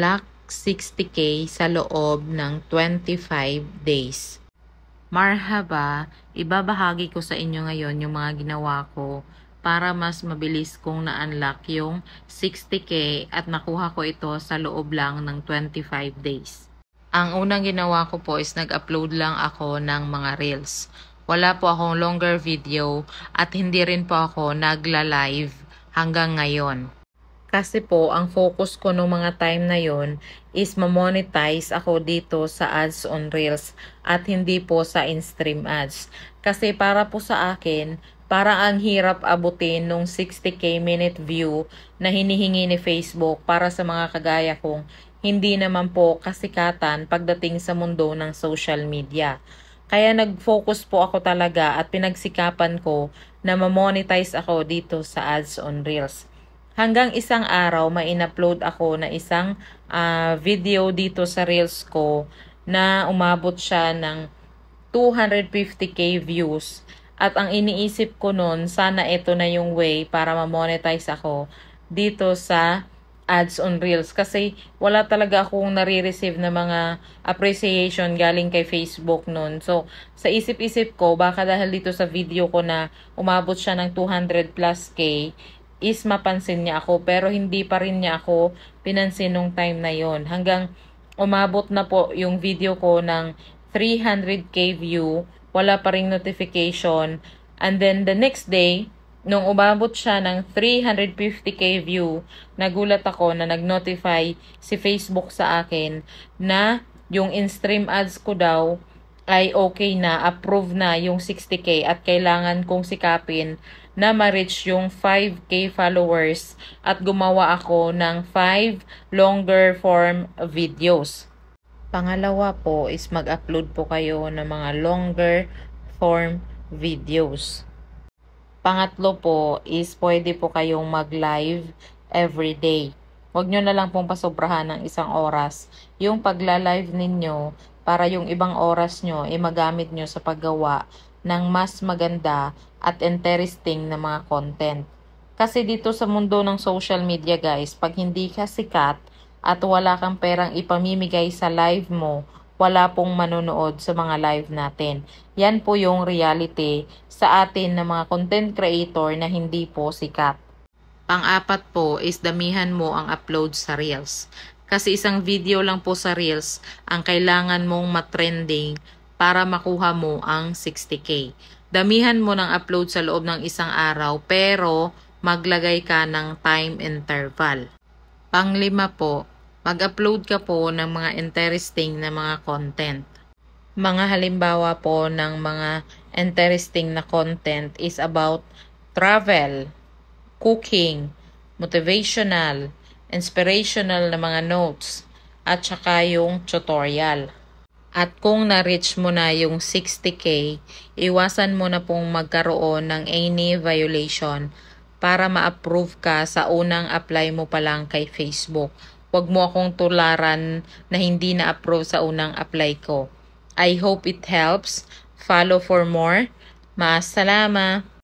unlock 60k sa loob ng 25 days. Marhaba, ibabahagi ko sa inyo ngayon yung mga ginawa ko para mas mabilis kong na-unlock yung 60k at nakuha ko ito sa loob lang ng 25 days. Ang unang ginawa ko po is nag-upload lang ako ng mga reels. Wala po akong longer video at hindi rin po ako nagla-live hanggang ngayon. Kasi po, ang focus ko no mga time na yon is ma-monetize ako dito sa ads on Reels at hindi po sa in-stream ads. Kasi para po sa akin, para ang hirap abutin nung 60k minute view na hinihingi ni Facebook para sa mga kagaya kong hindi naman po kasikatan pagdating sa mundo ng social media. Kaya nag-focus po ako talaga at pinagsikapan ko na ma-monetize ako dito sa ads on Reels hanggang isang araw may in-upload ako na isang uh, video dito sa Reels ko na umabot siya ng 250k views. At ang iniisip ko noon, sana ito na yung way para ma-monetize ako dito sa ads on Reels. Kasi wala talaga akong nare-receive na mga appreciation galing kay Facebook noon. So, sa isip-isip ko, baka dahil dito sa video ko na umabot siya ng 200 plus K, is mapansin niya ako pero hindi pa rin niya ako pinansin nung time na yon hanggang umabot na po yung video ko ng 300k view wala pa ring notification and then the next day nung umabot siya ng 350k view nagulat ako na nag-notify si Facebook sa akin na yung in-stream ads ko daw ay okay na, approve na yung 60k at kailangan kong sikapin na ma-reach yung 5k followers at gumawa ako ng 5 longer form videos. Pangalawa po is mag-upload po kayo ng mga longer form videos. Pangatlo po is pwede po kayong mag-live every day. Huwag nyo na lang pong pasobrahan ng isang oras yung pagla-live ninyo para yung ibang oras nyo ay eh, magamit nyo sa paggawa ng mas maganda at interesting na mga content. Kasi dito sa mundo ng social media guys, pag hindi ka sikat at wala kang perang ipamimigay sa live mo, wala pong manonood sa mga live natin. Yan po yung reality sa atin na mga content creator na hindi po sikat. Pang-apat po is damihan mo ang upload sa Reels. Kasi isang video lang po sa Reels ang kailangan mong matrending para makuha mo ang 60k. Damihan mo ng upload sa loob ng isang araw pero maglagay ka ng time interval. Panglima po, mag-upload ka po ng mga interesting na mga content. Mga halimbawa po ng mga interesting na content is about travel, cooking, motivational, inspirational na mga notes, at saka yung tutorial. At kung na-reach mo na yung 60k, iwasan mo na pong magkaroon ng any violation para ma-approve ka sa unang apply mo pa lang kay Facebook. Huwag mo akong tularan na hindi na-approve sa unang apply ko. I hope it helps. Follow for more. Masalama!